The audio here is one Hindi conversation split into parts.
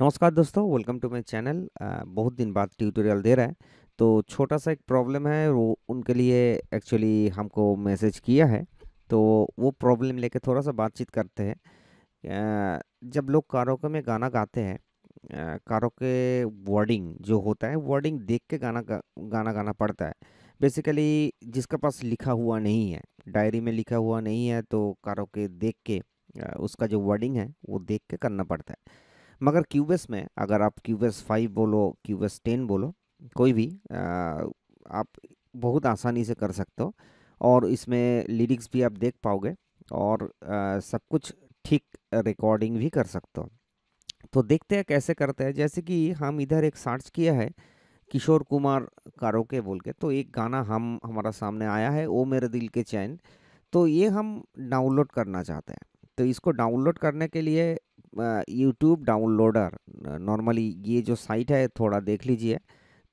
नमस्कार दोस्तों वेलकम टू माय चैनल बहुत दिन बाद ट्यूटोरियल दे रहा है तो छोटा सा एक प्रॉब्लम है वो उनके लिए एक्चुअली हमको मैसेज किया है तो वो प्रॉब्लम लेके थोड़ा सा बातचीत करते हैं जब लोग के में गाना गाते हैं कारों के वर्डिंग जो होता है वर्डिंग देख के गाना गाना गाना पड़ता है बेसिकली जिसके पास लिखा हुआ नहीं है डायरी में लिखा हुआ नहीं है तो कारों के देख के उसका जो वर्डिंग है वो देख के करना पड़ता है मगर क्यू में अगर आप क्यू फाइव बोलो क्यू टेन बोलो कोई भी आ, आप बहुत आसानी से कर सकते हो और इसमें लिरिक्स भी आप देख पाओगे और आ, सब कुछ ठीक रिकॉर्डिंग भी कर सकते हो तो देखते हैं कैसे करते हैं जैसे कि हम इधर एक सर्च किया है किशोर कुमार कारोके बोल के तो एक गाना हम हमारा सामने आया है ओ मेरे दिल के चैन तो ये हम डाउनलोड करना चाहते हैं तो इसको डाउनलोड करने के लिए यूट्यूब डाउनलोडर नॉर्मली ये जो साइट है थोड़ा देख लीजिए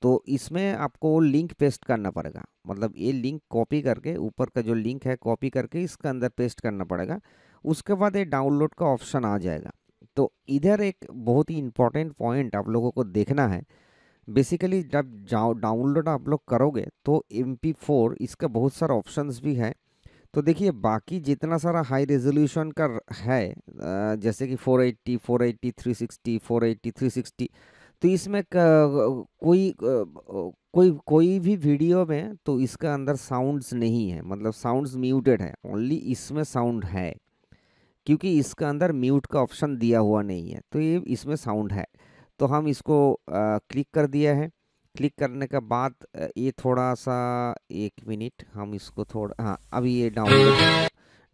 तो इसमें आपको लिंक पेस्ट करना पड़ेगा मतलब ये लिंक कॉपी करके ऊपर का जो लिंक है कॉपी करके इसके अंदर पेस्ट करना पड़ेगा उसके बाद ये डाउनलोड का ऑप्शन आ जाएगा तो इधर एक बहुत ही इम्पॉर्टेंट पॉइंट आप लोगों को देखना है बेसिकली जब डाउनलोड आप लोग करोगे तो एम पी फोर इसका बहुत सारा ऑप्शन भी है तो देखिए बाकी जितना सारा हाई रेजोल्यूशन का है जैसे कि 480, 480, 360, 480, 360 तो इसमें कोई कोई कोई भी वीडियो में तो इसका अंदर साउंड्स नहीं है मतलब साउंड्स म्यूटेड है ओनली इसमें साउंड है क्योंकि इसका अंदर म्यूट का ऑप्शन दिया हुआ नहीं है तो ये इसमें साउंड है तो हम इसको क्लिक कर दिया है क्लिक करने के बाद ये थोड़ा सा एक मिनट हम इसको थोड़ा हाँ अभी ये डाउनलोड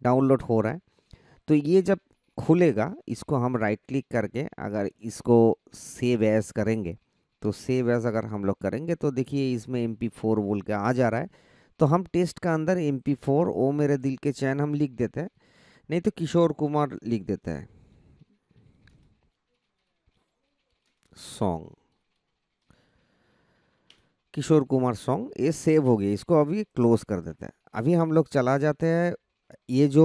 डाउनलोड हो रहा है तो ये जब खुलेगा इसको हम राइट क्लिक करके अगर इसको सेव एज करेंगे तो सेव एज अगर हम लोग करेंगे तो देखिए इसमें एम पी फोर बोल के आ जा रहा है तो हम टेस्ट का अंदर एम पी फोर ओ मेरे दिल के चैन हम लिख देते हैं नहीं तो किशोर कुमार लिख देते हैं सॉन्ग किशोर कुमार सॉन्ग ये सेव हो गया इसको अभी क्लोज कर देते हैं अभी हम लोग चला जाते हैं ये जो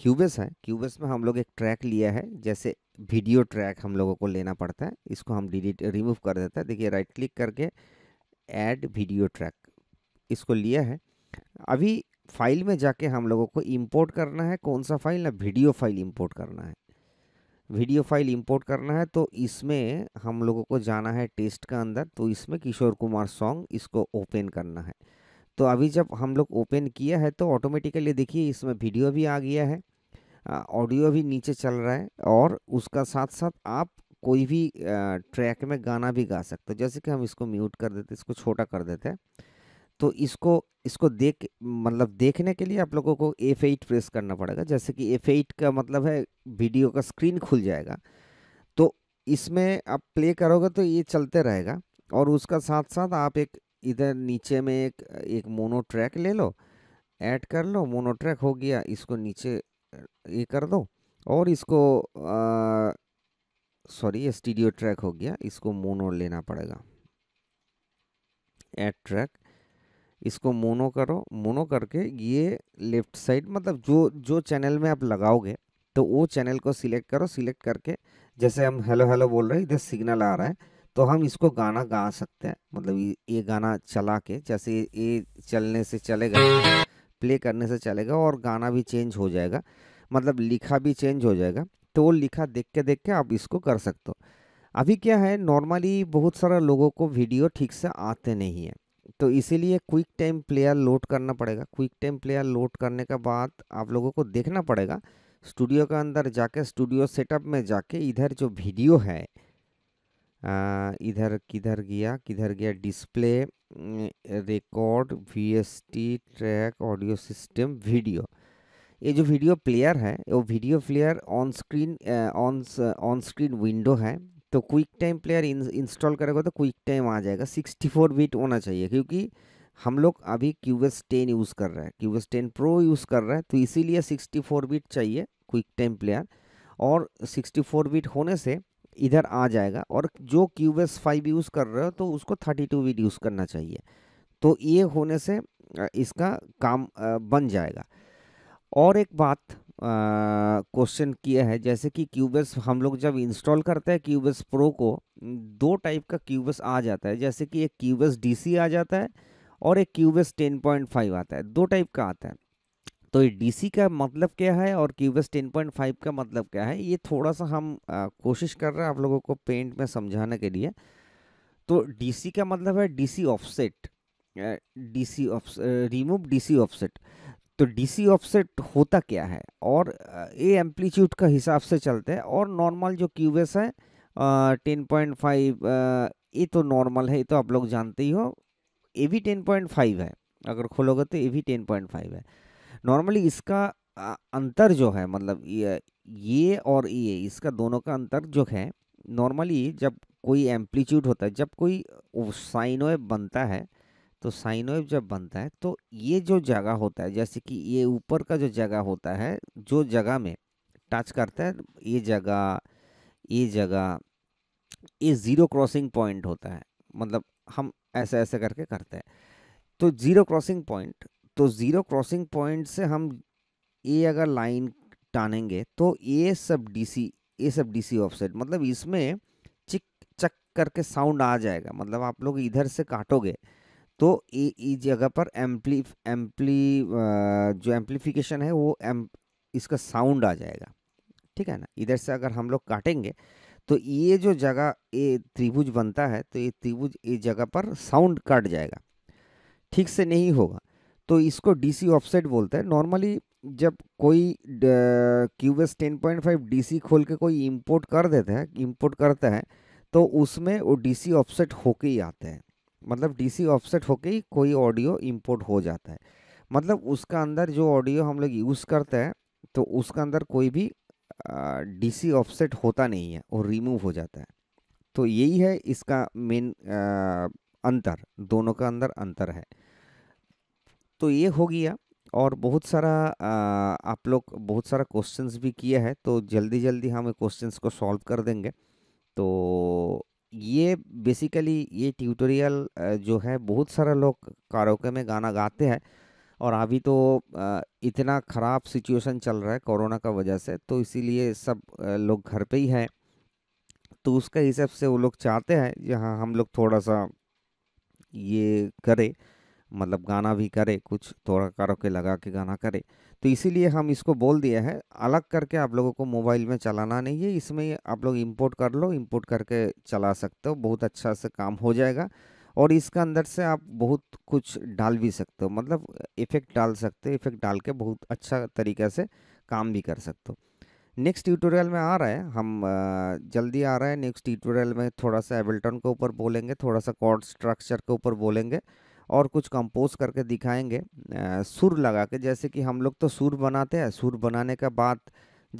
क्यूबेस है क्यूबेस में हम लोग एक ट्रैक लिया है जैसे वीडियो ट्रैक हम लोगों को लेना पड़ता है इसको हम डिलीट रिमूव कर देते हैं देखिए राइट क्लिक करके ऐड वीडियो ट्रैक इसको लिया है अभी फाइल में जाके हम लोगों को इंपोर्ट करना है कौन सा फाइल ना वीडियो फाइल इंपोर्ट करना है वीडियो फाइल इंपोर्ट करना है तो इसमें हम लोगों को जाना है टेस्ट का अंदर तो इसमें किशोर कुमार सॉन्ग इसको ओपन करना है तो अभी जब हम लोग ओपन किया है तो ऑटोमेटिकली देखिए इसमें वीडियो भी आ गया है ऑडियो भी नीचे चल रहा है और उसका साथ साथ आप कोई भी ट्रैक में गाना भी गा सकते हो जैसे कि हम इसको म्यूट कर देते इसको छोटा कर देते हैं तो इसको इसको देख मतलब देखने के लिए आप लोगों को F8 प्रेस करना पड़ेगा जैसे कि F8 का मतलब है वीडियो का स्क्रीन खुल जाएगा तो इसमें आप प्ले करोगे तो ये चलते रहेगा और उसका साथ साथ आप एक इधर नीचे में एक एक मोनो ट्रैक ले लो ऐड कर लो मोनो ट्रैक हो गया इसको नीचे ये कर दो और इसको सॉरी स्टीडियो ट्रैक हो गया इसको मोनो लेना पड़ेगा एड ट्रैक इसको मोनो करो मोनो करके ये लेफ्ट साइड मतलब जो जो चैनल में आप लगाओगे तो वो चैनल को सिलेक्ट करो सिलेक्ट करके जैसे हम हेलो हेलो बोल रहे हैं इधर सिग्नल आ रहा है तो हम इसको गाना गा सकते हैं मतलब ये गाना चला के जैसे ये चलने से चलेगा प्ले करने से चलेगा और गाना भी चेंज हो जाएगा मतलब लिखा भी चेंज हो जाएगा तो वो लिखा देख के देख के आप इसको कर सकते हो अभी क्या है नॉर्मली बहुत सारा लोगों को वीडियो ठीक से आते नहीं है तो इसीलिए क्विक टाइम प्लेयर लोड करना पड़ेगा क्विक टाइम प्लेयर लोड करने के बाद आप लोगों को देखना पड़ेगा स्टूडियो के अंदर जाके स्टूडियो सेटअप में जाके इधर जो वीडियो है आ, इधर किधर गया किधर गया display record V track audio system video ये जो वीडियो प्लेयर है वो video player on screen on on screen window है तो क्विक टाइम प्लेयर इंस्टॉल करेगा तो क्विक टाइम आ जाएगा सिक्सटी फोर बीट होना चाहिए क्योंकि हम लोग अभी क्यू एस टेन यूज़ कर रहे हैं Q S ten pro use कर रहे हैं तो इसीलिए सिक्सटी फोर बीट चाहिए क्विक टाइम प्लेयर और सिक्सटी फोर बीट होने से इधर आ जाएगा और जो क्यू एस फाइव यूज़ कर रहे हो तो उसको थर्टी टू बीट यूज़ करना चाहिए तो ये होने से इसका काम बन जाएगा और एक बात क्वेश्चन किया है जैसे कि क्यूबेस हम लोग जब इंस्टॉल करते हैं क्यूबेस प्रो को दो टाइप का क्यूबेस आ जाता है जैसे कि एक क्यूबेस डीसी आ जाता है और एक क्यूबेस टेन पॉइंट फाइव आता है दो टाइप का आता है तो ये डीसी का मतलब क्या है और क्यूबेस टेन पॉइंट फाइव का मतलब क्या है ये थोड़ा सा हम आ, कोशिश कर रहे हैं आप लोगों को पेंट में समझाने के लिए तो डी का मतलब है C offset C off remove C offset तो डीसी ऑफसेट होता क्या है और ए एम्पलीट्यूड का हिसाब से चलते हैं और नॉर्मल जो क्यूबेस है टेन पॉइंट फाइव ये तो नॉर्मल है ये तो आप लोग जानते ही हो ए भी टेन पॉइंट फाइव है अगर खोलोगे तो ए भी टेन पॉइंट फाइव है नॉर्मली इसका अंतर जो है मतलब ये ये और ये इसका दोनों का अंतर जो है नॉर्मली जब कोई एम्पलीट्यूड होता है जब कोई साइनोए बनता है तो साइनोइव जब बनता है तो ये जो जगह होता है जैसे कि ये ऊपर का जो जगह होता है जो जगह में टच करता है ये जगह ये जगह ये ज़ीरो क्रॉसिंग पॉइंट होता है मतलब हम ऐसे ऐसे करके करते हैं तो ज़ीरो क्रॉसिंग पॉइंट तो ज़ीरो क्रॉसिंग पॉइंट से हम ये अगर लाइन टानेंगे तो ये सब डीसी ये सब डीसी ऑफसेट मतलब इसमें चिक चक करके साउंड आ जाएगा मतलब आप लोग इधर से काटोगे तो इस जगह पर एम्पली एम्पली जो एम्पलीफिकेशन है वो एम इसका साउंड आ जाएगा ठीक है ना इधर से अगर हम लोग काटेंगे तो ये जो जगह ये त्रिभुज बनता है तो ये त्रिभुज इस जगह पर साउंड कट जाएगा ठीक से नहीं होगा तो इसको डीसी ऑफसेट बोलते हैं नॉर्मली जब कोई Q S ten point five D खोल के कोई इंपोर्ट कर देता है इंपोर्ट करता है तो उसमें वो डीसी ऑफसेट होके ही आते हैं मतलब डीसी ऑफसेट होके ही कोई ऑडियो इंपोर्ट हो जाता है मतलब उसका अंदर जो ऑडियो हम लोग यूज़ करते हैं तो उसका अंदर कोई भी डीसी ऑफसेट होता नहीं है और रिमूव हो जाता है तो यही है इसका मेन अंतर दोनों का अंदर अंतर है तो ये हो गया और बहुत सारा आ, आप लोग बहुत सारा क्वेश्चंस भी किया है तो जल्दी जल्दी हम क्वेश्चंस को सॉल्व कर देंगे तो ये बेसिकली ये ट्यूटोरियल जो है बहुत सारे लोग कारोके में गाना गाते हैं और अभी तो इतना ख़राब सिचुएशन चल रहा है कोरोना का वजह से तो इसीलिए सब लोग घर पे ही हैं तो उसके हिसाब से वो लोग चाहते हैं जहाँ हम लोग थोड़ा सा ये करें मतलब गाना भी करे कुछ थोड़ा करके लगा के गाना करे तो इसीलिए हम इसको बोल दिया है अलग करके आप लोगों को मोबाइल में चलाना नहीं है इसमें आप लोग इंपोर्ट कर लो इंपोर्ट करके चला सकते हो बहुत अच्छा से काम हो जाएगा और इसका अंदर से आप बहुत कुछ डाल भी सकते हो मतलब इफ़ेक्ट डाल सकते हो इफ़ेक्ट डाल के बहुत अच्छा तरीके से काम भी कर सकते हो नेक्स्ट ट्यूटोरियल में आ रहा है हम जल्दी आ रहा है नेक्स्ट ट्यूटोरियल में थोड़ा सा एबल्टन के ऊपर बोलेंगे थोड़ा सा कॉर्ड स्ट्रक्चर के ऊपर बोलेंगे और कुछ कंपोज करके दिखाएंगे सुर लगा के जैसे कि हम लोग तो सुर बनाते हैं सुर बनाने का बाद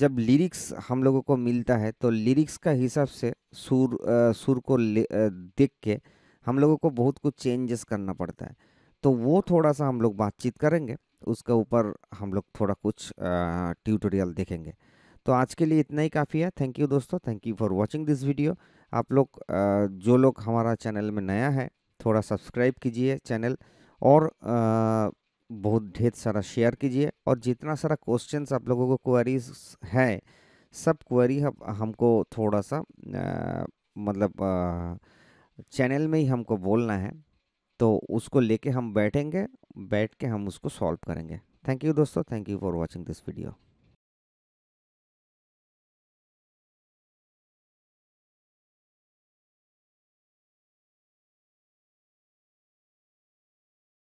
जब लिरिक्स हम लोगों को मिलता है तो लिरिक्स का हिसाब से सुर सुर को देख के हम लोगों को बहुत कुछ चेंजेस करना पड़ता है तो वो थोड़ा सा हम लोग बातचीत करेंगे उसके ऊपर हम लोग थोड़ा कुछ ट्यूटोरियल देखेंगे तो आज के लिए इतना ही काफ़ी है थैंक यू दोस्तों thank you for watching this video आप लोग जो लोग हमारा चैनल में नया है थोड़ा सब्सक्राइब कीजिए चैनल और आ, बहुत ढेर सारा शेयर कीजिए और जितना सारा क्वेश्चन आप लोगों को क्वेरीज हैं सब क्वेरी हम, हमको थोड़ा सा आ, मतलब आ, चैनल में ही हमको बोलना है तो उसको लेके हम बैठेंगे बैठ के हम उसको सॉल्व करेंगे थैंक यू दोस्तों thank you for watching this video